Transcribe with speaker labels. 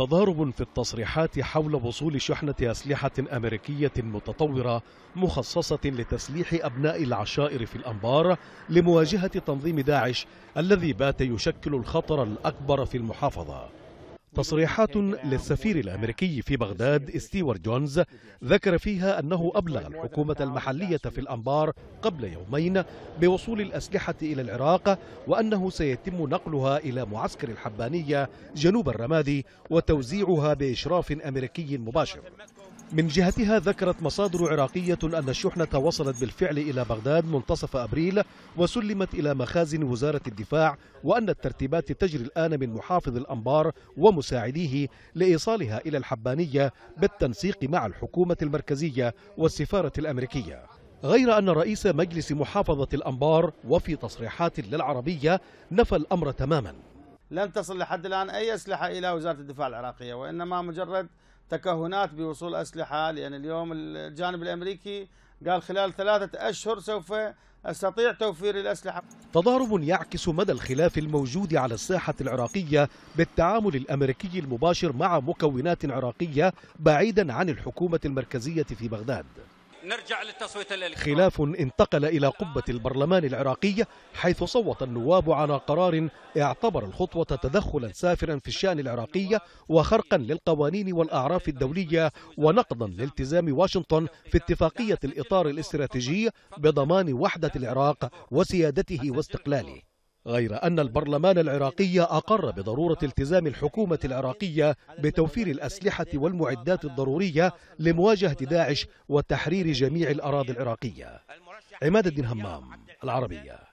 Speaker 1: تضارب في التصريحات حول وصول شحنة أسلحة أمريكية متطورة مخصصة لتسليح أبناء العشائر في الأنبار لمواجهة تنظيم داعش الذي بات يشكل الخطر الأكبر في المحافظة تصريحات للسفير الأمريكي في بغداد ستيوارت جونز ذكر فيها أنه أبلغ الحكومة المحلية في الأنبار قبل يومين بوصول الأسلحة إلى العراق وأنه سيتم نقلها إلى معسكر الحبانية جنوب الرمادي وتوزيعها بإشراف أمريكي مباشر من جهتها ذكرت مصادر عراقية أن الشحنة وصلت بالفعل إلى بغداد منتصف أبريل وسلمت إلى مخازن وزارة الدفاع وأن الترتيبات تجري الآن من محافظ الأنبار ومساعديه لإيصالها إلى الحبانية بالتنسيق مع الحكومة المركزية والسفارة الأمريكية غير أن رئيس مجلس محافظة الأنبار وفي تصريحات للعربية نفى الأمر تماما
Speaker 2: لم تصل لحد الآن أي أسلحة إلى وزارة الدفاع العراقية وإنما مجرد تكهنات بوصول أسلحة لأن يعني اليوم الجانب الأمريكي قال خلال ثلاثة أشهر سوف أستطيع توفير الأسلحة
Speaker 1: تضارب يعكس مدى الخلاف الموجود على الساحة العراقية بالتعامل الأمريكي المباشر مع مكونات عراقية بعيدا عن الحكومة المركزية في بغداد
Speaker 2: نرجع للتصويت
Speaker 1: الإلكتروني خلاف انتقل إلى قبة البرلمان العراقية حيث صوت النواب على قرار اعتبر الخطوة تدخلا سافرا في الشأن العراقية وخرقا للقوانين والأعراف الدولية ونقضا لالتزام واشنطن في اتفاقية الإطار الاستراتيجي بضمان وحدة العراق وسيادته واستقلاله غير أن البرلمان العراقي أقر بضرورة التزام الحكومة العراقية بتوفير الأسلحة والمعدات الضرورية لمواجهة داعش وتحرير جميع الأراضي العراقية عماد الدين همام العربية